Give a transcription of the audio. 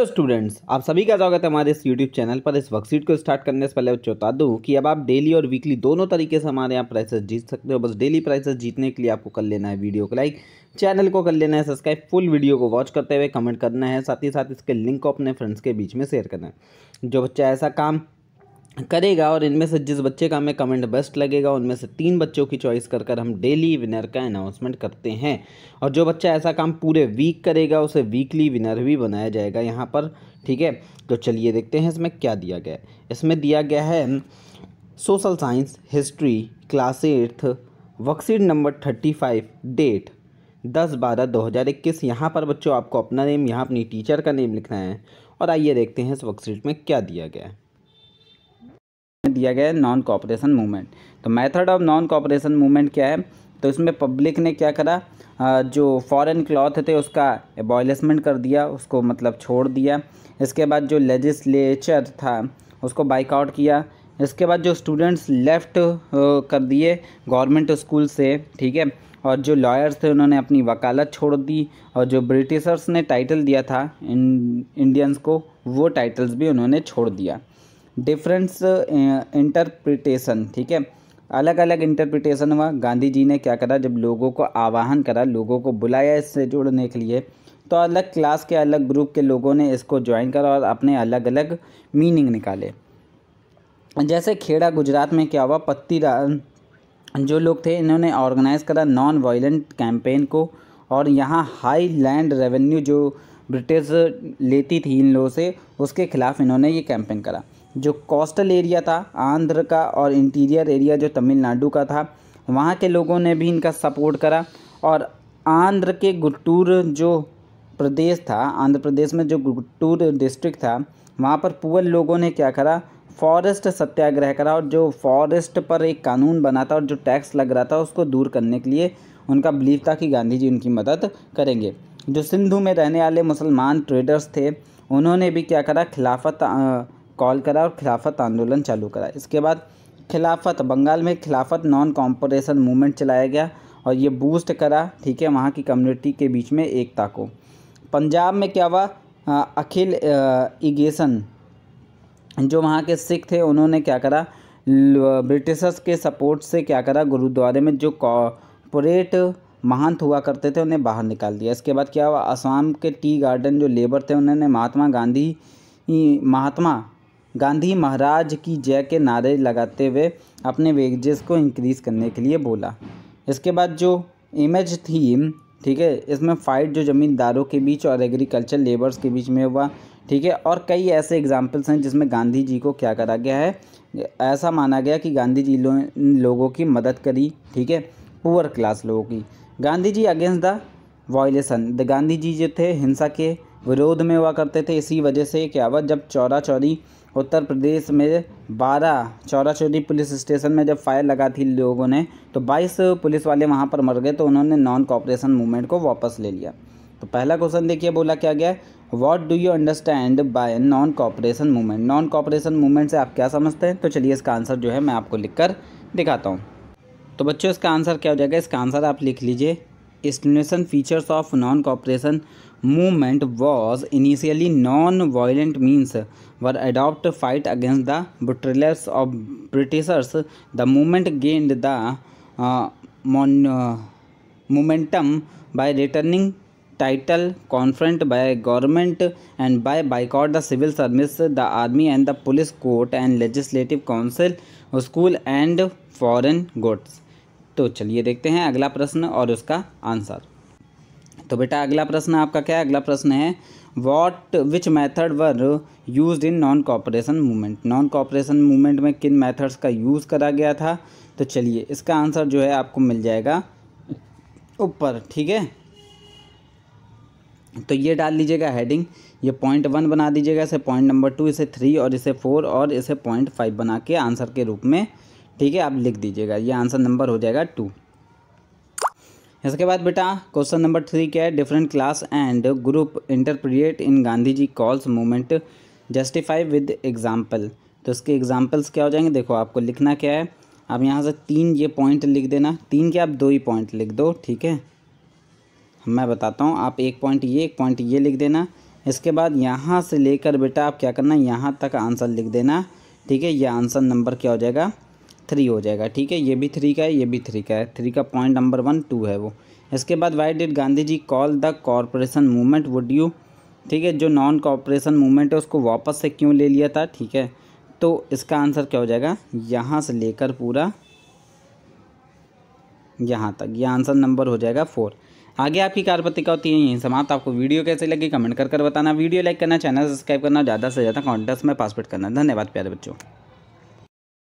तो स्टूडेंट्स आप सभी का स्वागत है हमारे इस यूट्यूब चैनल पर इस वर्कशीट को स्टार्ट करने से पहले बता दूँ कि अब आप डेली और वीकली दोनों तरीके से हमारे यहाँ प्राइसेस जीत सकते हो बस डेली प्राइसेस जीतने के लिए आपको कर लेना है वीडियो को लाइक चैनल को कर लेना है सब्सक्राइब फुल वीडियो को वॉच करते हुए कमेंट करना है साथ ही साथ इसके लिंक को अपने फ्रेंड्स के बीच में शेयर करना है जो बच्चा ऐसा काम करेगा और इनमें से जिस बच्चे का हमें कमेंट बेस्ट लगेगा उनमें से तीन बच्चों की चॉइस कर कर हम डेली विनर का अनाउंसमेंट करते हैं और जो बच्चा ऐसा काम पूरे वीक करेगा उसे वीकली विनर भी बनाया जाएगा यहाँ पर ठीक है तो चलिए देखते हैं इसमें क्या दिया गया है इसमें दिया गया है social science history class eighth वक्सीड नंबर थर्टी फाइव डेट दस बारह दो हज़ार इक्कीस यहाँ पर बच्चों आपको अपना नेम यहाँ अपनी टीचर का नेम लिखना है और आइए देखते हैं इस वर्कशीट में क्या दिया गया है दिया गया है नॉन कॉपरेशन मूवमेंट तो method of non cooperation movement क्या है तो इसमें पब्लिक ने क्या करा जो फॉरेन क्लॉथ थे उसका एबॉलिशमेंट कर दिया उसको मतलब छोड़ दिया इसके बाद जो लेजिस्लेचर था उसको बाइकआउट किया इसके बाद जो स्टूडेंट्स लेफ़्ट कर दिए गवर्नमेंट स्कूल से ठीक है और जो लॉयर्स थे उन्होंने अपनी वकालत छोड़ दी और जो ब्रिटिशर्स ने टाइटल दिया था इंडियंस को वो टाइटल्स भी उन्होंने छोड़ दिया डिफरेंस इंटरप्रिटेशन uh, ठीक है अलग अलग इंटरप्रिटेशन हुआ गांधी जी ने क्या करा जब लोगों को आवाहन करा लोगों को बुलाया इससे जुड़ने के लिए तो अलग क्लास के अलग ग्रुप के लोगों ने इसको ज्वाइन करा और अपने अलग अलग मीनिंग निकाले जैसे खेड़ा गुजरात में क्या हुआ पत्ती जो लोग थे इन्होंने ऑर्गेनाइज़ करा नॉन वायलेंट कैंपेन को और यहाँ हाई लैंड रेवेन्यू जो ब्रिटिश लेती थी इन लोगों से उसके खिलाफ़ इन्होंने ये कैंपेन करा जो कोस्टल एरिया था आंध्र का और इंटीरियर एरिया जो तमिलनाडु का था वहाँ के लोगों ने भी इनका सपोर्ट करा और आंध्र के गुट्टूर जो प्रदेश था आंध्र प्रदेश में जो गुट्टूर डिस्ट्रिक्ट था वहाँ पर पुअल लोगों ने क्या करा फॉरेस्ट सत्याग्रह करा और जो फॉरेस्ट पर एक कानून बना था और जो टैक्स लग रहा था उसको दूर करने के लिए उनका बिलीव था कि गांधी जी उनकी मदद करेंगे जो सिंधु में रहने वाले मुसलमान ट्रेडर्स थे उन्होंने भी क्या करा खिलाफत आ, कॉल करा और खिलाफत आंदोलन चालू करा इसके बाद खिलाफत बंगाल में खिलाफत नॉन कॉम्पोरेशन मूवमेंट चलाया गया और ये बूस्ट करा ठीक है वहाँ की कम्युनिटी के बीच में एकता को पंजाब में क्या हुआ अखिल इगेशन जो वहाँ के सिख थे उन्होंने क्या करा ब्रिटिशर्स के सपोर्ट से क्या करा गुरुद्वारे में जो कॉपोरेट महंत हुआ करते थे उन्हें बाहर निकाल दिया इसके बाद क्या हुआ असम के टी गार्डन जो लेबर थे उन्होंने महात्मा गांधी महात्मा गांधी महाराज की जय के नारे लगाते हुए अपने वेजेस को इंक्रीज़ करने के लिए बोला इसके बाद जो इमेज थी ठीक है इसमें फ़ाइट जो ज़मींदारों के बीच और एग्रीकल्चर लेबर्स के बीच में हुआ ठीक है और कई ऐसे एग्जाम्पल्स हैं जिसमें गांधी जी को क्या करा गया है ऐसा माना गया कि गांधी जी लो, लोगों की मदद करी ठीक है पुअर क्लास लोगों की Gandhi ji against the violation the Gandhi ji जो थे हिंसा के विरोध में हुआ करते थे इसी वजह से क्या हुआ जब चौरा चौरी उत्तर प्रदेश में बारह चौरा चौरी पुलिस स्टेशन में जब फायर लगा थी लोगों ने तो बाईस पुलिस वाले वहाँ पर मर गए तो उन्होंने नॉन कॉपरेशन मूवमेंट को वापस ले लिया तो पहला क्वेश्चन देखिए बोला क्या गया what do you understand by non cooperation movement non cooperation movement से आप क्या समझते हैं तो चलिए इसका आंसर जो है मैं आपको लिख कर दिखाता हूँ तो बच्चों इसका आंसर क्या हो जाएगा इसका आंसर आप लिख लीजिए explanation features of non-cooperation movement was initially non-violent means were adopted fight against the betrayals of Britishers. The movement gained the uh, mon, uh, momentum by returning title, confront by government and by boycott the civil service, the army and the police court and legislative council, school and foreign goods. तो चलिए देखते हैं अगला प्रश्न और उसका answer तो बेटा अगला प्रश्न आपका क्या है अगला प्रश्न है what which method were use in non cooperation movement non cooperation movement में किन मैथड्स का यूज़ करा गया था तो चलिए इसका आंसर जो है आपको मिल जाएगा ऊपर ठीक है तो ये डाल लीजिएगा हेडिंग ये पॉइंट वन बना दीजिएगा इसे पॉइंट नंबर टू इसे थ्री और इसे फोर और इसे पॉइंट फाइव बना के आंसर के रूप में ठीक है आप लिख दीजिएगा ये आंसर नंबर हो जाएगा टू इसके बाद बेटा क्वेश्चन नंबर थ्री क्या है different class and group interpret in Gandhi ji calls movement justify with example तो इसके एग्जाम्पल्स क्या हो जाएंगे देखो आपको लिखना क्या है आप यहाँ से तीन ये पॉइंट लिख देना तीन के आप दो ही पॉइंट लिख दो ठीक है मैं बताता हूँ आप एक पॉइंट ये एक पॉइंट ये लिख देना इसके बाद यहाँ से लेकर बेटा आप क्या करना यहाँ तक आंसर लिख देना ठीक है ये आंसर नंबर क्या हो जाएगा थ्री हो जाएगा ठीक है ये भी थ्री का है ये भी थ्री का है थ्री का पॉइंट नंबर वन टू है वो इसके बाद why did Gandhi ji call the corporation movement would you ठीक है जो नॉन कॉरपोरेशन मूवमेंट है उसको वापस से क्यों ले लिया था ठीक है तो इसका आंसर क्या हो जाएगा यहाँ से लेकर पूरा यहाँ तक ये यह आंसर नंबर हो जाएगा फोर आगे आपकी कार्यपत्रिका होती है यहीं समाप्त आपको वीडियो कैसे लगी कमेंट कर कर बताना वीडियो लाइक करना चैनल सब्सक्राइब करना ज़्यादा से ज़्यादा कॉन्टेस्ट में पासपोर्ट करना धन्यवाद प्यारे बच्चों